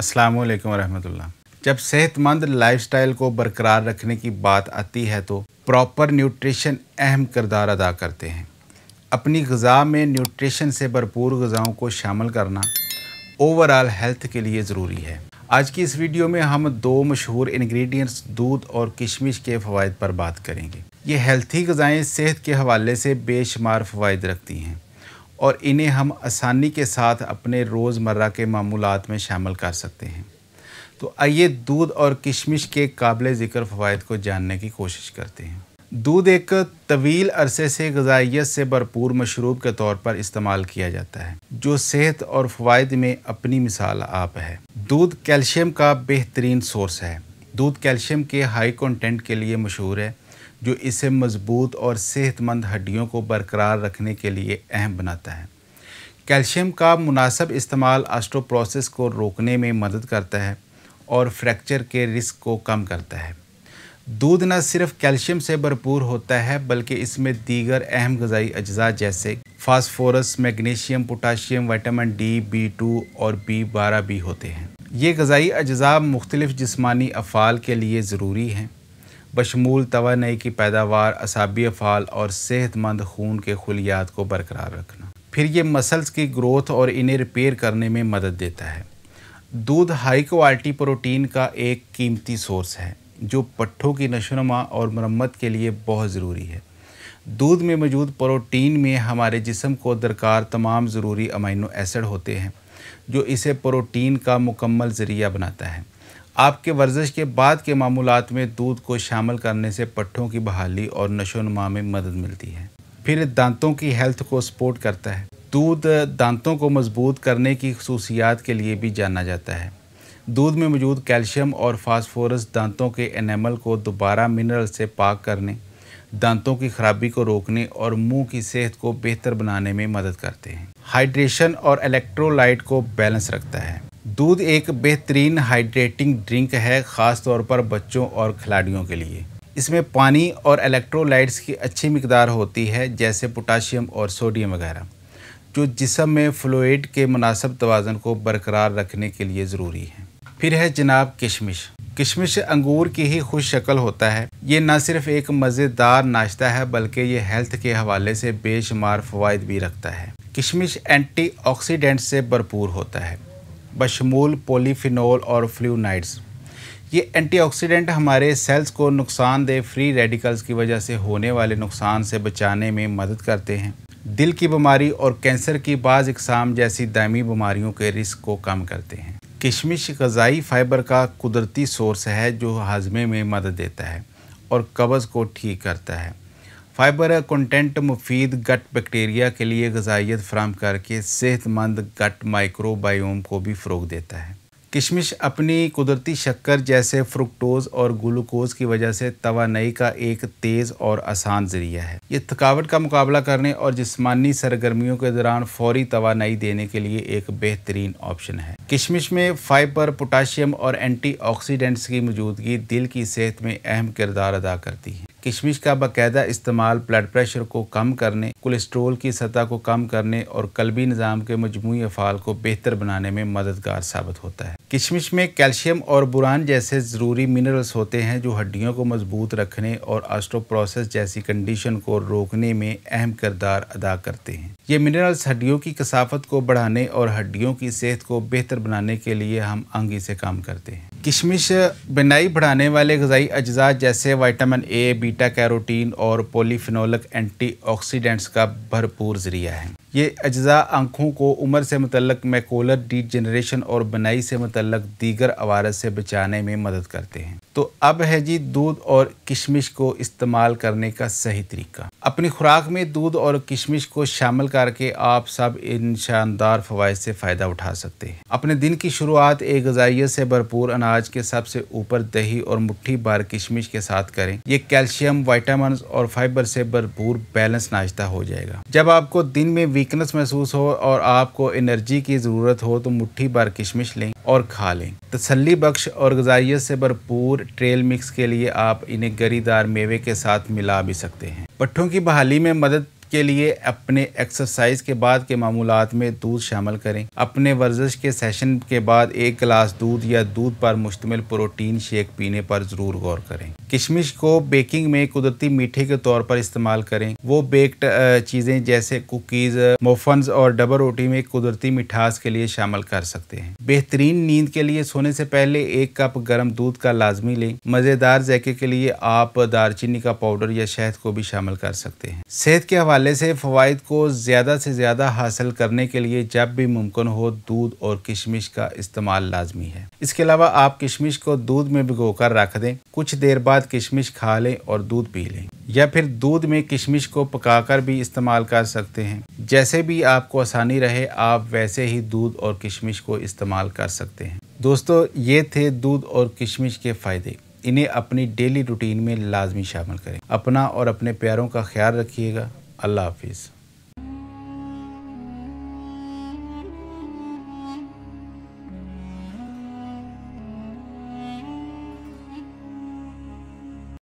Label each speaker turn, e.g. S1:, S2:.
S1: अस्सलाम वालेकुम रहमतुल्लाह जब सेहतमंद लाइफस्टाइल को बरकरार रखने की बात आती है तो प्रॉपर न्यूट्रिशन अहम किरदार अदा करते हैं अपनी गज़ा में न्यूट्रिशन से भरपूर गज़ाओं को शामिल करना ओवरऑल हेल्थ के लिए ज़रूरी है आज की इस वीडियो में हम दो मशहूर इंग्रेडिएंट्स दूध और किशमिश के फ़वाद पर बात करेंगे ये हेल्थी गज़ाएँ सेहत के हवाले से बेशुमार फ़वाद रखती हैं और इन्हें हम आसानी के साथ अपने रोज़मर्रा के मामूल में शामिल कर सकते हैं तो आइए दूध और किशमिश के काबिल ज़िक्र फ़वाद को जानने की कोशिश करते हैं दूध एक तवील अरसे से गजाइत से भरपूर मशरूब के तौर पर इस्तेमाल किया जाता है जो सेहत और फ़वाद में अपनी मिसाल आप है दूध कैल्शियम का बेहतरीन सोर्स है दूध कैल्शियम के हाई कंटेंट के लिए मशहूर है जो इसे मजबूत और सेहतमंद हड्डियों को बरकरार रखने के लिए अहम बनाता है कैल्शियम का मुनासब इस्तेमाल आस्ट्रोप्रोसेस को रोकने में मदद करता है और फ्रैक्चर के रिस्क को कम करता है दूध न सिर्फ कैल्शियम से भरपूर होता है बल्कि इसमें दीगर अहम गजाई अज्जा जैसे phosphorus magnesium potassium vitamin D B two और बी बारह भी होते हैं ये गजाई अज्जा मुख्तलिफ़ जिस्मानी अफ़ाल के लिए ज़रूरी हैं बशमूल तोानाई की पैदावार असाबी अफ़ाल और सेहतमंद खून के खुलियात को बरकरार रखना फिर ये मसल्स की ग्रोथ और इन्हें रिपेयर करने में मदद देता है दूध हाई क्वालिटी प्रोटीन का एक कीमती सोर्स है जो पट्ठों की नशोनमा और मरम्मत के लिए बहुत ज़रूरी है दूध में मौजूद प्रोटीन में हमारे जिसम को दरकार तमाम ज़रूरी अमाइनो एसिड होते हैं जो इसे प्रोटीन का मुकम्मल ज़रिया बनाता है आपके वर्जिश के बाद के मामूल में दूध को शामिल करने से पट्ठों की बहाली और नशोनुमा में मदद मिलती है फिर दांतों की हेल्थ को सपोर्ट करता है दूध दांतों को मजबूत करने की खसूसियात के लिए भी जाना जाता है दूध में मौजूद कैल्शियम और फास्फोरस दांतों के एनेमल को दोबारा मिनरल से पाक करने दांतों की खराबी को रोकने और मुंह की सेहत को बेहतर बनाने में मदद करते हैं हाइड्रेशन और इलेक्ट्रोलाइट को बैलेंस रखता है दूध एक बेहतरीन हाइड्रेटिंग ड्रिंक है ख़ास तौर पर बच्चों और खिलाड़ियों के लिए इसमें पानी और इलेक्ट्रोलाइट्स की अच्छी मकदार होती है जैसे पोटाशियम और सोडियम वगैरह जो जिसम में फ्लोइड के मुनासब तोज़न को बरकरार रखने के लिए ज़रूरी है फिर है जनाब किशमिश किशमिश अंगूर की ही खुश शक्ल होता है ये ना सिर्फ एक मज़ेदार नाश्ता है बल्कि ये हेल्थ के हवाले से बेशुमार फ़वाद भी रखता है किशमिश एंटीऑक्सीडेंट से भरपूर होता है बशमूल पोलीफिनोल और फ्लूनाइड्स ये एंटीऑक्सीडेंट हमारे सेल्स को नुकसानदेह फ्री रेडिकल्स की वजह से होने वाले नुकसान से बचाने में मदद करते हैं दिल की बीमारी और कैंसर की बाज़ इकसाम जैसी दायमी बीमारियों के रिस्क को कम करते हैं किशमिश गज़ाई फाइबर का कुदरती सोर्स है जो हाजमे में मदद देता है और कब्ज़ को ठीक करता है फाइबर कंटेंट मुफीद गट बैक्टीरिया के लिए गजाइत फ्राहम करके सेहतमंद गट माइक्रोबायोम को भी फ़रोग देता है किशमिश अपनी कुदरती शक्कर जैसे फ्रुक्टोज और ग्लूकोज की वजह से तोानाई का एक तेज़ और आसान ज़रिया है ये थकावट का मुकाबला करने और जिसमानी सरगर्मियों के दौरान फौरी तोानाई देने के लिए एक बेहतरीन ऑप्शन है किशमिश में फाइबर पोटाशियम और एंटीऑक्सीडेंट्स की मौजूदगी दिल की सेहत में अहम किरदार अदा करती है किशमिश का बाकायदा इस्तेमाल ब्लड प्रेशर को कम करने कोलेस्ट्रोल की सतह को कम करने और कलबी निज़ाम के मजमू अफ़ाल को बेहतर बनाने में मददगार साबित होता है किशमिश में कैल्शियम और बुरान जैसे ज़रूरी मिनरल्स होते हैं जो हड्डियों को मजबूत रखने और आस्ट्रोप्रोसेस जैसी कंडीशन को रोकने में अहम किरदार अदा करते हैं ये मिनरल्स हड्डियों की कसाफत को बढ़ाने और हड्डियों की सेहत को बेहतर बनाने के लिए हम अंगी से काम करते हैं किशमिश बिनाई बढ़ाने वाले गजाई अज्जा जैसे वाइटामिन ए बीटा कैरोटीन और पोलीफिनोलक एंटीऑक्सीडेंट्स का भरपूर ज़रिया है ये अज्जा आँखों को उम्र से मतलब मैकोलर डी जनरेशन और बनाई से मतलब दीगर आवारत से बचाने में मदद करते हैं तो अब है जी दूध और किशमिश को इस्तेमाल करने का सही तरीका अपनी खुराक में दूध और किशमिश को शामिल करके आप सब इन शानदार फवायद से फ़ायदा उठा सकते हैं अपने दिन की शुरुआत एक गजाइत से भरपूर अनाज के सबसे ऊपर दही और मुट्ठी बार किशमिश के साथ करें ये कैल्शियम वाइटामस और फाइबर से भरपूर बैलेंस नाश्ता हो जाएगा जब आपको दिन में वीकनेस महसूस हो और आपको एनर्जी की ज़रूरत हो तो मुट्ठी भर किशमिश लें और खा लें तसली बख्श और गजाइत से भरपूर ट्रेल मिक्स के लिए आप इन्हें गरीदार मेवे के साथ मिला भी सकते हैं पट्ठों की बहाली में मदद के लिए अपने एक्सरसाइज के बाद के मामूलत में दूध शामिल करें अपने वर्जिश के सेशन के बाद एक गिलास दूध या दूध पर मुश्तमिल प्रोटीन शेक पीने पर ज़रूर गौर करें किशमिश को बेकिंग में कुदरती मीठे के तौर पर इस्तेमाल करें वो बेक्ड चीज़ें जैसे कुकीज़ मोफन और डबल रोटी में कुदरती मिठास के लिए शामिल कर सकते हैं बेहतरीन नींद के लिए सोने से पहले एक कप गर्म दूध का लाजमी लें मज़ेदार जैके के लिए आप दारचीनी का पाउडर या शहद को भी शामिल कर सकते हैं सेहत के हवाले से फ़वाद को ज़्यादा से ज़्यादा हासिल करने के लिए जब भी मुमकिन हो दूध और किशमिश का इस्तेमाल लाजमी है इसके अलावा आप किशमिश को दूध में भिगो रख दें कुछ देर बाद बाद किशमिश खा लें और दूध पी लें या फिर दूध में किशमिश को पकाकर भी इस्तेमाल कर सकते हैं जैसे भी आपको आसानी रहे आप वैसे ही दूध और किशमिश को इस्तेमाल कर सकते हैं दोस्तों ये थे दूध और किशमिश के फ़ायदे इन्हें अपनी डेली रूटीन में लाजमी शामिल करें अपना और अपने प्यारों का ख्याल रखिएगा अल्लाह हाफिज़